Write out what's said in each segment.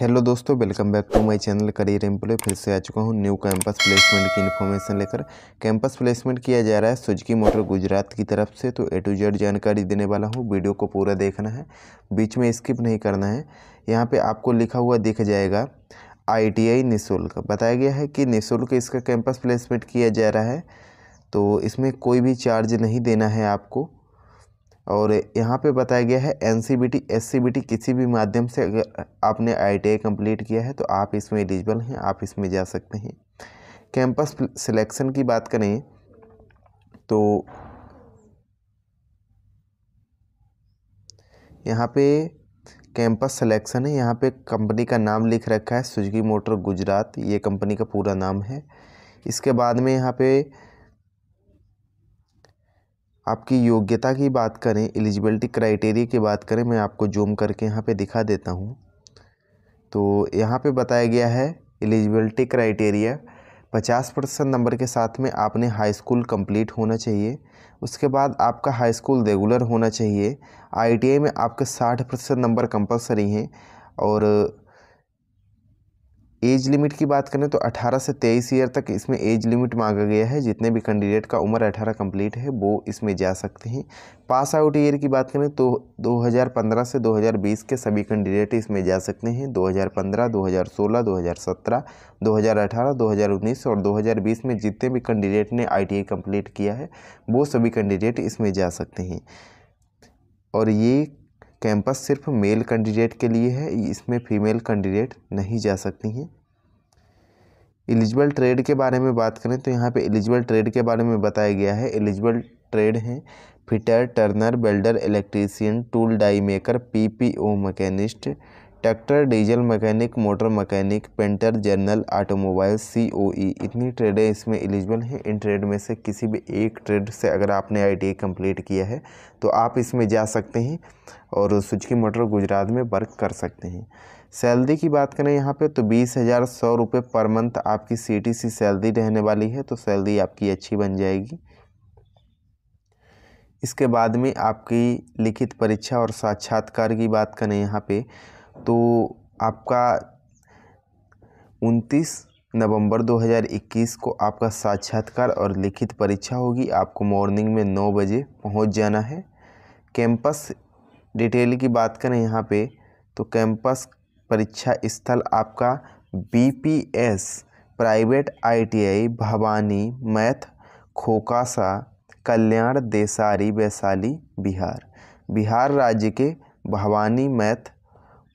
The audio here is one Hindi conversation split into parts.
हेलो दोस्तों welcome back to my channel career employ फिर से आ चुका हूँ न्यू कैंपस प्लेसमेंट की इन्फॉर्मेशन लेकर कैंपस प्लेसमेंट किया जा रहा है सुजकी मोटर गुजरात की तरफ से तो ए टू जेड जानकारी देने वाला हूँ वीडियो को पूरा देखना है बीच में स्किप नहीं करना है यहाँ पे आपको लिखा हुआ दिख जाएगा आई टी निःशुल्क बताया गया है कि निःशुल्क इसका कैंपस प्लेसमेंट किया जा रहा है तो इसमें कोई भी चार्ज नहीं देना है आपको और यहाँ पे बताया गया है एन सी किसी भी माध्यम से अगर आपने आई टी कंप्लीट किया है तो आप इसमें एलिजिबल हैं आप इसमें जा सकते हैं कैंपस सिलेक्शन की बात करें तो यहाँ पे कैंपस सिलेक्शन है यहाँ पे कंपनी का नाम लिख रखा है सुजुकी मोटर गुजरात ये कंपनी का पूरा नाम है इसके बाद में यहाँ पे आपकी योग्यता की बात करें एलिजिबिलिटी क्राइटेरिया की बात करें मैं आपको जूम करके यहाँ पे दिखा देता हूँ तो यहाँ पे बताया गया है एलिजिबिलिटी क्राइटेरिया पचास परसेंट नंबर के साथ में आपने हाई स्कूल कंप्लीट होना चाहिए उसके बाद आपका हाई स्कूल रेगुलर होना चाहिए आईटीआई में आपके साठ परसेंट नंबर कंपलसरी हैं और एज लिमिट की बात करें तो 18 से 23 ईयर तक इसमें एज लिमिट मांगा गया है जितने भी कैंडिडेट का उम्र 18 कंप्लीट है वो इसमें जा सकते हैं पास आउट ईयर की बात करें तो 2015 से 2020 के सभी कैंडिडेट इसमें जा सकते हैं 2015, 2016, 2017, 2018, 2019 और 2020 में जितने भी कैंडिडेट ने आई कंप्लीट किया है वो सभी कैंडिडेट इसमें जा सकते हैं और ये कैंपस सिर्फ मेल कैंडिडेट के लिए है इसमें फीमेल कैंडिडेट नहीं जा सकती हैं एलिजिबल ट्रेड के बारे में बात करें तो यहाँ पे एलिजिबल ट्रेड के बारे में बताया गया है एलिजिबल ट्रेड हैं fitter turner welder electrician tool die maker PPO machinist tractor diesel mechanic motor mechanic painter general automobile C O E इतनी ट्रेडें इसमें एलिजिबल हैं इन ट्रेड में से किसी भी एक ट्रेड से अगर आपने आई कंप्लीट किया है तो आप इसमें जा सकते हैं और सुजकी मोटर गुजरात में वर्क कर सकते हैं सैलरी की बात करें यहाँ पे तो बीस हज़ार सौ रुपये पर मंथ आपकी सी टी सी सैलरी रहने वाली है तो सैलरी आपकी अच्छी बन जाएगी इसके बाद में आपकी लिखित परीक्षा और साक्षात्कार की बात करें यहाँ पे तो आपका उनतीस नवंबर 2021 को आपका साक्षात्कार और लिखित परीक्षा होगी आपको मॉर्निंग में नौ बजे पहुंच जाना है कैंपस डिटेल की बात करें यहाँ पे तो कैंपस परीक्षा स्थल आपका BPS private ITI Bhawani Math Khokasa Kalyan Desari Vaishali Bihar Bihar राज्य के भवानी मैथ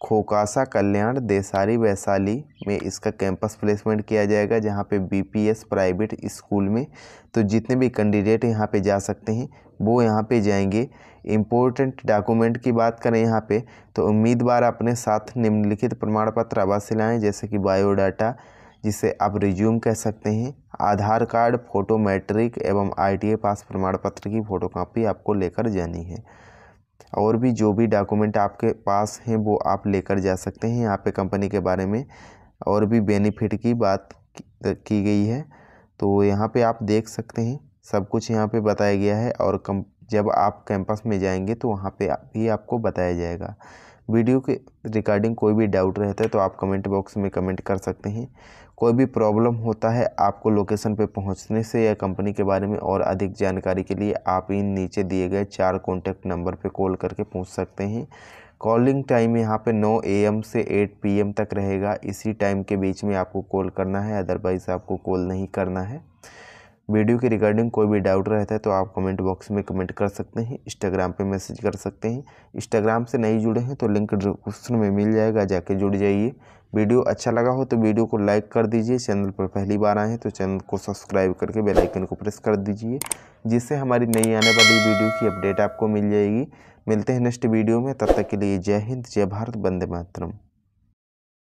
खोकासा कल्याण देसारी वैशाली में इसका कैंपस प्लेसमेंट किया जाएगा जहाँ पे बीपीएस प्राइवेट स्कूल में तो जितने भी कैंडिडेट यहाँ पे जा सकते हैं वो यहाँ पे जाएंगे इम्पोर्टेंट डॉक्यूमेंट की बात करें यहाँ पे तो उम्मीदवार अपने साथ निम्नलिखित प्रमाण पत्र अवश्य लाएँ जैसे कि बायोडाटा जिसे आप रिज्यूम कह सकते हैं आधार कार्ड फोटो मैट्रिक एवं आई पास e प्रमाण पत्र की फ़ोटोकॉपी आपको लेकर जानी है और भी जो भी डॉक्यूमेंट आपके पास हैं वो आप लेकर जा सकते हैं यहाँ पे कंपनी के बारे में और भी बेनिफिट की बात की गई है तो यहाँ पे आप देख सकते हैं सब कुछ यहाँ पे बताया गया है और कम जब आप कैंपस में जाएंगे तो वहाँ पे भी आपको बताया जाएगा वीडियो के रिगार्डिंग कोई भी डाउट रहता है तो आप कमेंट बॉक्स में कमेंट कर सकते हैं कोई भी प्रॉब्लम होता है आपको लोकेशन पर पहुंचने से या कंपनी के बारे में और अधिक जानकारी के लिए आप इन नीचे दिए गए चार कॉन्टैक्ट नंबर पर कॉल करके पूछ सकते हैं कॉलिंग टाइम यहाँ पे 9 एम से 8 पीएम तक रहेगा इसी टाइम के बीच में आपको कॉल करना है अदरवाइज़ आपको कॉल नहीं करना है वीडियो के रिगार्डिंग कोई भी डाउट रहता है तो आप कमेंट बॉक्स में कमेंट कर सकते हैं इंस्टाग्राम पे मैसेज कर सकते हैं इंस्टाग्राम से नहीं जुड़े हैं तो लिंक डिस्क्रिप्शन में मिल जाएगा जाके जुड़ जाइए वीडियो अच्छा लगा हो तो वीडियो को लाइक कर दीजिए चैनल पर पहली बार आए हैं तो चैनल को सब्सक्राइब करके बेल आइकन को प्रेस कर दीजिए जिससे हमारी नई आने वाली वीडियो की अपडेट आपको मिल जाएगी मिलते हैं नेक्स्ट वीडियो में तब तक के लिए जय हिंद जय भारत वंदे मातरम